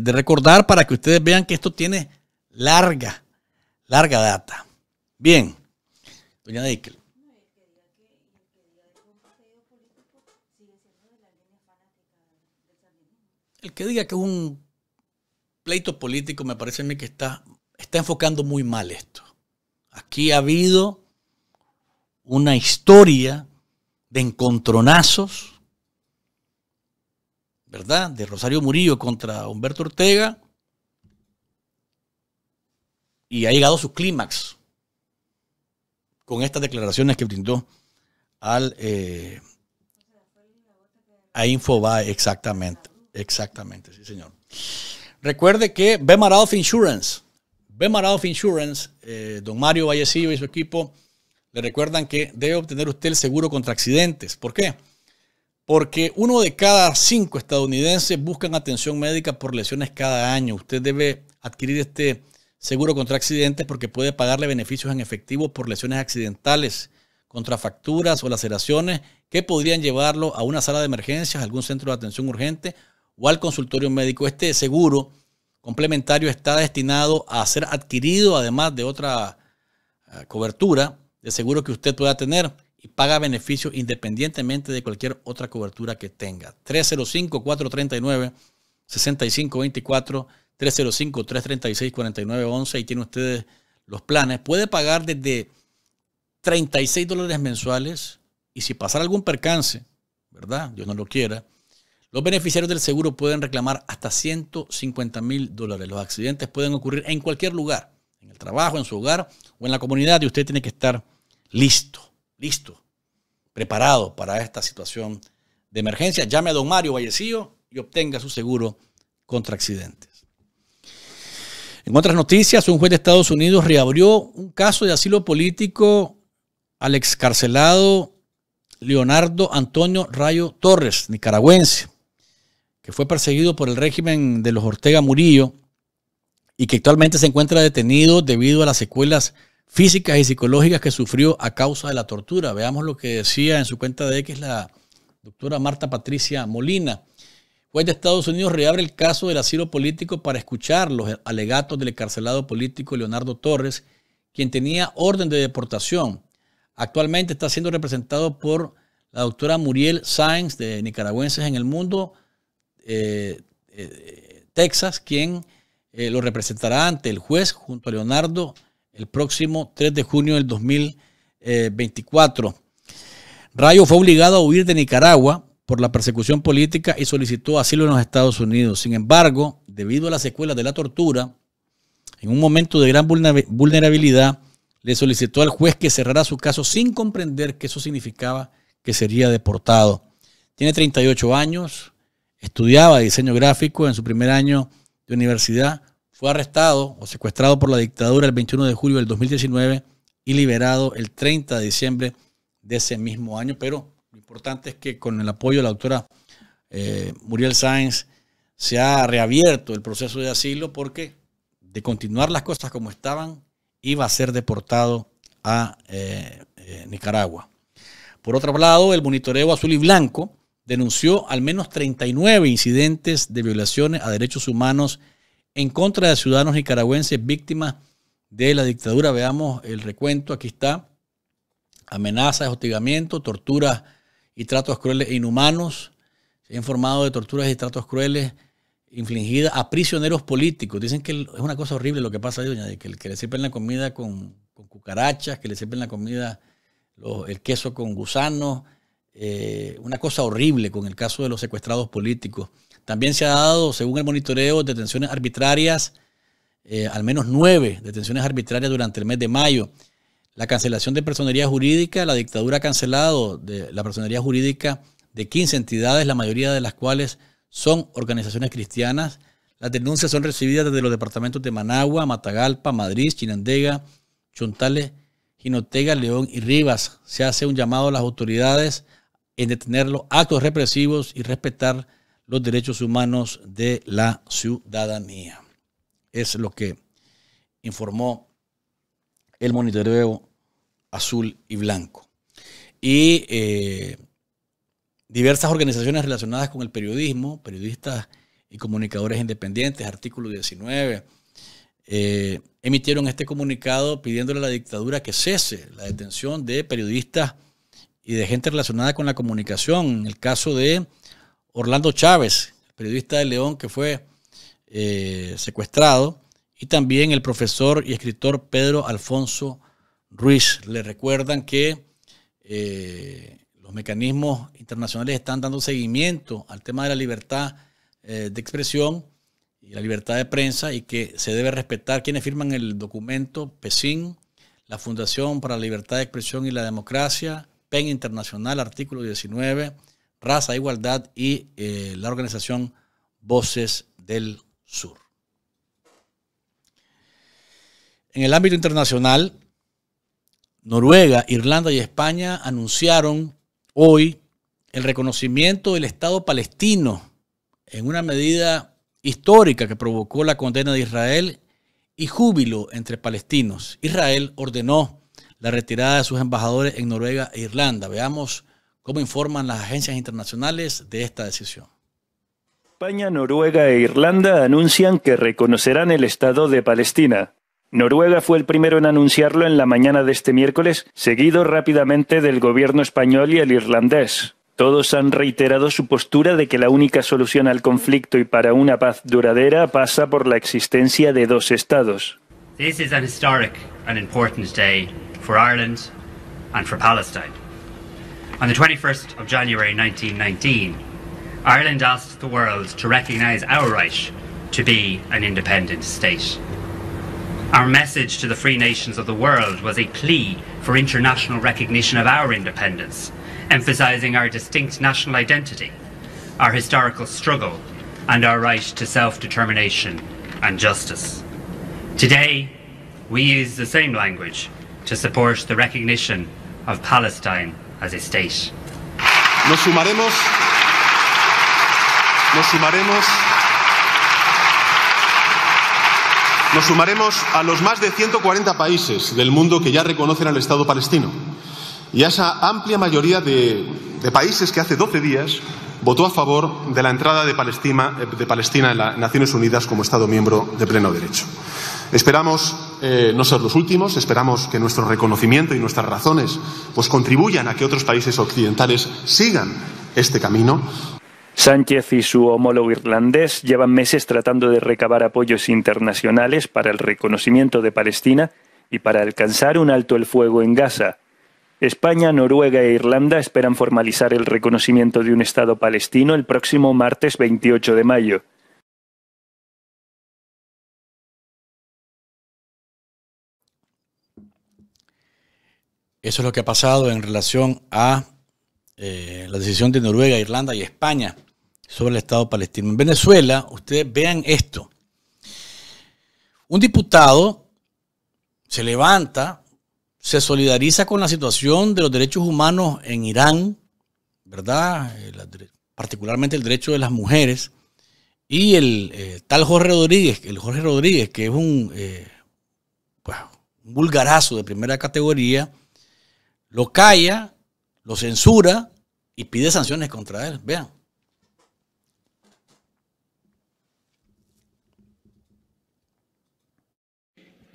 recordar para que ustedes vean que esto tiene larga, larga data. Bien. Doña Deikel. El que diga que es un pleito político me parece a mí que está, está enfocando muy mal esto. Aquí ha habido una historia de encontronazos, ¿verdad? De Rosario Murillo contra Humberto Ortega y ha llegado su clímax con estas declaraciones que brindó al eh, a Infobae, exactamente, exactamente, sí señor. Recuerde que Be Insurance, Bemar Insurance, eh, don Mario Vallecillo y su equipo le recuerdan que debe obtener usted el seguro contra accidentes. ¿Por qué? Porque uno de cada cinco estadounidenses buscan atención médica por lesiones cada año. Usted debe adquirir este seguro contra accidentes porque puede pagarle beneficios en efectivo por lesiones accidentales, contrafacturas o laceraciones que podrían llevarlo a una sala de emergencias, algún centro de atención urgente o al consultorio médico. Este seguro complementario está destinado a ser adquirido además de otra eh, cobertura de seguro que usted pueda tener y paga beneficios independientemente de cualquier otra cobertura que tenga. 305-439-6524 305-336-4911. Ahí tiene ustedes los planes. Puede pagar desde 36 dólares mensuales y si pasa algún percance, ¿verdad? Dios no lo quiera. Los beneficiarios del seguro pueden reclamar hasta 150 mil dólares. Los accidentes pueden ocurrir en cualquier lugar, en el trabajo, en su hogar o en la comunidad y usted tiene que estar listo, listo, preparado para esta situación de emergencia. Llame a don Mario Vallecillo y obtenga su seguro contra accidente. En otras noticias, un juez de Estados Unidos reabrió un caso de asilo político al excarcelado Leonardo Antonio Rayo Torres, nicaragüense, que fue perseguido por el régimen de los Ortega Murillo y que actualmente se encuentra detenido debido a las secuelas físicas y psicológicas que sufrió a causa de la tortura. Veamos lo que decía en su cuenta de X la doctora Marta Patricia Molina. Juez de Estados Unidos reabre el caso del asilo político para escuchar los alegatos del encarcelado político Leonardo Torres, quien tenía orden de deportación. Actualmente está siendo representado por la doctora Muriel Sáenz de Nicaragüenses en el Mundo, eh, eh, Texas, quien eh, lo representará ante el juez junto a Leonardo el próximo 3 de junio del 2024. Rayo fue obligado a huir de Nicaragua por la persecución política y solicitó asilo en los Estados Unidos. Sin embargo, debido a las secuelas de la tortura, en un momento de gran vulnerabilidad, le solicitó al juez que cerrara su caso sin comprender que eso significaba que sería deportado. Tiene 38 años, estudiaba diseño gráfico en su primer año de universidad, fue arrestado o secuestrado por la dictadura el 21 de julio del 2019 y liberado el 30 de diciembre de ese mismo año, pero importante es que con el apoyo de la doctora eh, Muriel Sáenz se ha reabierto el proceso de asilo porque de continuar las cosas como estaban, iba a ser deportado a eh, eh, Nicaragua. Por otro lado, el monitoreo azul y blanco denunció al menos 39 incidentes de violaciones a derechos humanos en contra de ciudadanos nicaragüenses víctimas de la dictadura. Veamos el recuento, aquí está. Amenazas, hostigamiento, tortura y tratos crueles e inhumanos. Se ha informado de torturas y tratos crueles infligidas a prisioneros políticos. Dicen que es una cosa horrible lo que pasa ahí, doña, que, que le sirven la comida con, cucarachas, que le sirven la comida, el queso con gusanos. Eh, una cosa horrible con el caso de los secuestrados políticos. También se ha dado, según el monitoreo, detenciones arbitrarias, eh, al menos nueve detenciones arbitrarias durante el mes de mayo la cancelación de personería jurídica, la dictadura cancelado de la personería jurídica de 15 entidades, la mayoría de las cuales son organizaciones cristianas. Las denuncias son recibidas desde los departamentos de Managua, Matagalpa, Madrid, Chinandega, Chontales, Jinotega, León y Rivas. Se hace un llamado a las autoridades en detener los actos represivos y respetar los derechos humanos de la ciudadanía. Es lo que informó el monitoreo azul y blanco. Y eh, diversas organizaciones relacionadas con el periodismo, periodistas y comunicadores independientes, artículo 19, eh, emitieron este comunicado pidiéndole a la dictadura que cese la detención de periodistas y de gente relacionada con la comunicación. En el caso de Orlando Chávez, periodista de León que fue eh, secuestrado, y también el profesor y escritor Pedro Alfonso Ruiz. Le recuerdan que eh, los mecanismos internacionales están dando seguimiento al tema de la libertad eh, de expresión y la libertad de prensa y que se debe respetar quienes firman el documento PESIN, la Fundación para la Libertad de Expresión y la Democracia, PEN Internacional, artículo 19, Raza, Igualdad y eh, la organización Voces del Sur. En el ámbito internacional, Noruega, Irlanda y España anunciaron hoy el reconocimiento del Estado palestino en una medida histórica que provocó la condena de Israel y júbilo entre palestinos. Israel ordenó la retirada de sus embajadores en Noruega e Irlanda. Veamos cómo informan las agencias internacionales de esta decisión. España, Noruega e Irlanda anuncian que reconocerán el Estado de Palestina. Noruega fue el primero en anunciarlo en la mañana de este miércoles, seguido rápidamente del gobierno español y el irlandés. Todos han reiterado su postura de que la única solución al conflicto y para una paz duradera pasa por la existencia de dos estados. This is an historic and important day for Ireland and for Palestine. On the 21st of January 1919, Ireland asked the world to recognize our right to be an independent state. Our message to the free nations of the world was a plea for international recognition of our independence, emphasising our distinct national identity, our historical struggle, and our right to self-determination and justice. Today, we use the same language to support the recognition of Palestine as a state. Nos sumaremos, nos sumaremos nos sumaremos a los más de 140 países del mundo que ya reconocen al Estado palestino y a esa amplia mayoría de, países que hace 12 días votó a favor de la entrada de Palestina, en las Naciones Unidas como Estado miembro de pleno derecho. Esperamos eh, no ser los últimos, esperamos que nuestro reconocimiento y nuestras razones pues, contribuyan a que otros países occidentales sigan este camino. Sánchez y su homólogo irlandés llevan meses tratando de recabar apoyos internacionales para el reconocimiento de Palestina y para alcanzar un alto el fuego en Gaza. España, Noruega e Irlanda esperan formalizar el reconocimiento de un Estado palestino el próximo martes 28 de mayo. Eso es lo que ha pasado en relación a eh, la decisión de Noruega, Irlanda y España sobre el Estado palestino. En Venezuela, ustedes vean esto. Un diputado se levanta, se solidariza con la situación de los derechos humanos en Irán, ¿verdad? Eh, particularmente el derecho de las mujeres. Y el eh, tal Jorge Rodríguez, el Jorge Rodríguez, que es un, eh, pues, un vulgarazo de primera categoría, lo calla, lo censura y pide sanciones contra él. Vean.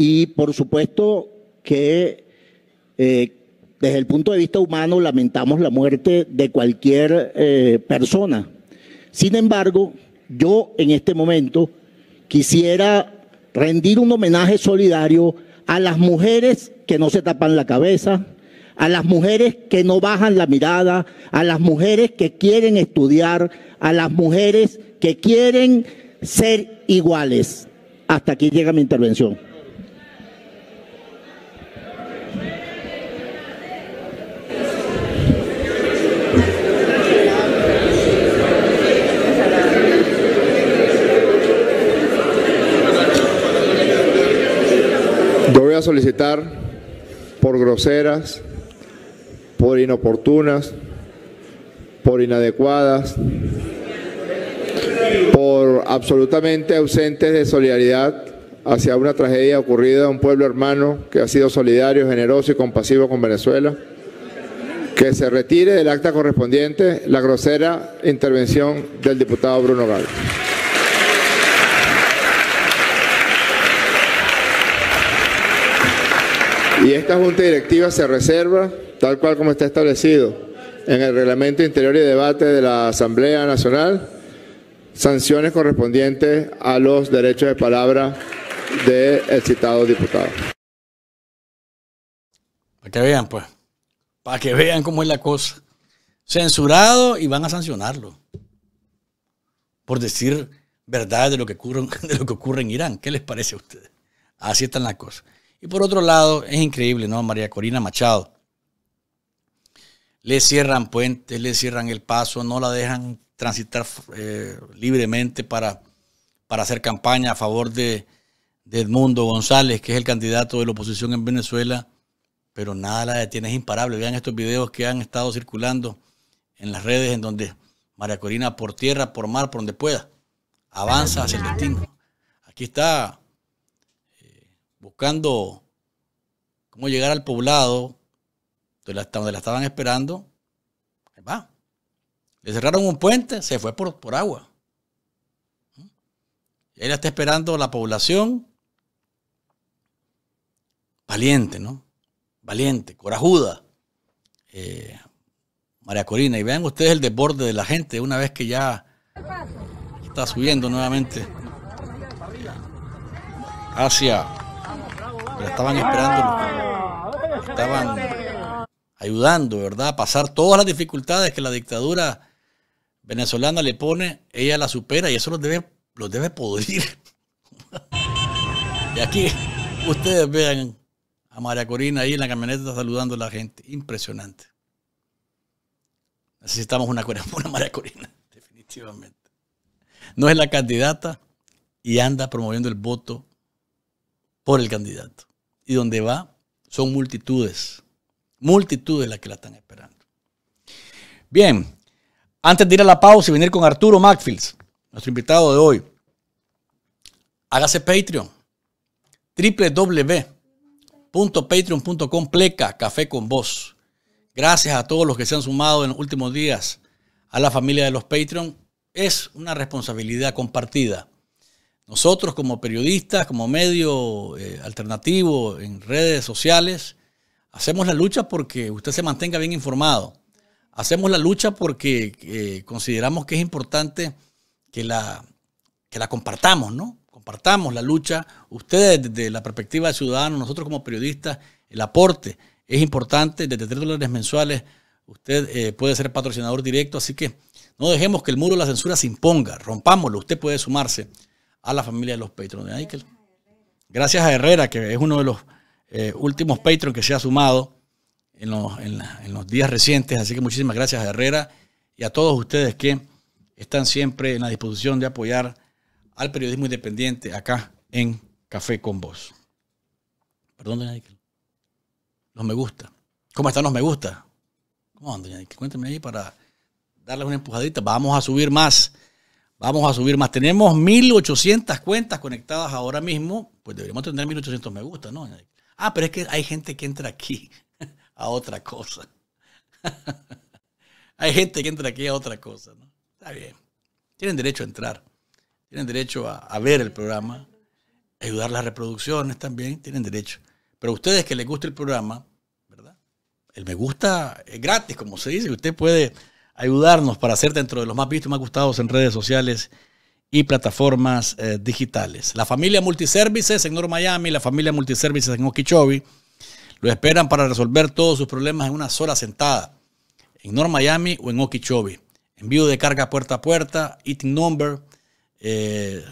Y por supuesto que eh, desde el punto de vista humano lamentamos la muerte de cualquier eh, persona. Sin embargo, yo en este momento quisiera rendir un homenaje solidario a las mujeres que no se tapan la cabeza, a las mujeres que no bajan la mirada, a las mujeres que quieren estudiar, a las mujeres que quieren ser iguales. Hasta aquí llega mi intervención. solicitar por groseras, por inoportunas, por inadecuadas, por absolutamente ausentes de solidaridad hacia una tragedia ocurrida a un pueblo hermano que ha sido solidario, generoso y compasivo con Venezuela, que se retire del acta correspondiente la grosera intervención del diputado Bruno Galo. Y esta Junta Directiva se reserva, tal cual como está establecido en el Reglamento Interior y Debate de la Asamblea Nacional, sanciones correspondientes a los derechos de palabra del citado diputado. Para que vean, pues. Para que vean cómo es la cosa. Censurado y van a sancionarlo. Por decir verdad de lo que ocurre, de lo que ocurre en Irán. ¿Qué les parece a ustedes? Así están las cosas. Y por otro lado, es increíble, ¿no? María Corina Machado. Le cierran puentes, le cierran el paso, no la dejan transitar eh, libremente para, para hacer campaña a favor de, de Edmundo González, que es el candidato de la oposición en Venezuela, pero nada la detiene, es imparable. Vean estos videos que han estado circulando en las redes en donde María Corina por tierra, por mar, por donde pueda, avanza hacia el destino. Aquí está buscando cómo llegar al poblado donde la, estaban esperando. Le cerraron un puente, se fue por, agua. Y ahí la está esperando la población. Valiente, ¿no? Valiente, corajuda. Eh, María Corina, y vean ustedes el desborde de la gente una vez que ya está subiendo nuevamente hacia estaban esperando, estaban ayudando, ¿verdad? A pasar todas las dificultades que la dictadura venezolana le pone, ella la supera y eso los debe, los debe podrir. y aquí ustedes vean a María Corina ahí en la camioneta saludando a la gente. Impresionante. Necesitamos una, una María Corina, definitivamente. No es la candidata y anda promoviendo el voto por el candidato y donde va son multitudes, multitudes las que la están esperando. Bien, antes de ir a la pausa y venir con Arturo Macfields, nuestro invitado de hoy, hágase Patreon, www.patreon.com pleca café con vos. Gracias a todos los que se han sumado en los últimos días a la familia de los Patreon. Es una responsabilidad compartida nosotros como periodistas, como medio eh, alternativo en redes sociales, hacemos la lucha porque usted se mantenga bien informado. Hacemos la lucha porque eh, consideramos que es importante que la, la compartamos, ¿no? Compartamos la lucha. Ustedes desde la perspectiva de ciudadanos, nosotros como periodistas, el aporte es importante. Desde tres dólares mensuales usted eh, puede ser patrocinador directo. Así que no dejemos que el muro de la censura se imponga. Rompámoslo. Usted puede sumarse a la familia de los patrons, de Gracias a Herrera, que es uno de los eh, últimos patrons que se ha sumado en los, días recientes. Así que muchísimas gracias a Herrera y a todos ustedes que están siempre en la disposición de apoyar al periodismo independiente acá en Café con Vos. Perdón, doña Nickel. Los me gusta. ¿Cómo están Nos me gusta? ¿Cómo andan, doña Cuéntame ahí para darles una empujadita. Vamos a subir más. Vamos a subir más. Tenemos 1800 cuentas conectadas ahora mismo. Pues deberíamos tener 1800 me gusta, ¿no? Ah, pero es que hay gente que entra aquí a otra cosa. hay gente que entra aquí a otra cosa, ¿no? Está bien. Tienen derecho a entrar. Tienen derecho a, ver el programa. Ayudar las reproducciones también. Tienen derecho. Pero a ustedes que les gusta el programa, ¿verdad? El me gusta es gratis, como se dice. Usted puede ayudarnos para ser dentro de los más vistos y más gustados en redes sociales y plataformas eh, digitales. La familia Multiservices en North Miami, la familia Multiservices en Okeechobee, lo esperan para resolver todos sus problemas en una sola sentada, en North Miami o en Okeechobee. Envío de carga puerta a puerta, eating number, eh,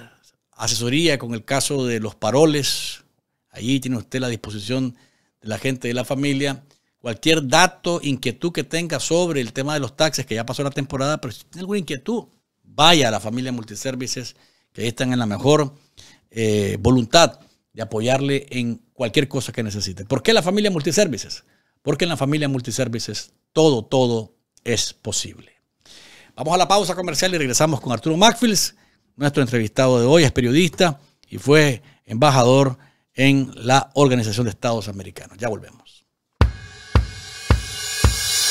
asesoría con el caso de los paroles. allí tiene usted la disposición de la gente de la familia Cualquier dato, inquietud que tenga sobre el tema de los taxes, que ya pasó la temporada, pero si tiene alguna inquietud, vaya a la familia Multiservices, que ahí están en la mejor eh, voluntad de apoyarle en cualquier cosa que necesite. ¿Por qué la familia Multiservices? Porque en la familia Multiservices todo, todo es posible. Vamos a la pausa comercial y regresamos con Arturo Macfields. Nuestro entrevistado de hoy es periodista y fue embajador en la Organización de Estados Americanos. Ya volvemos.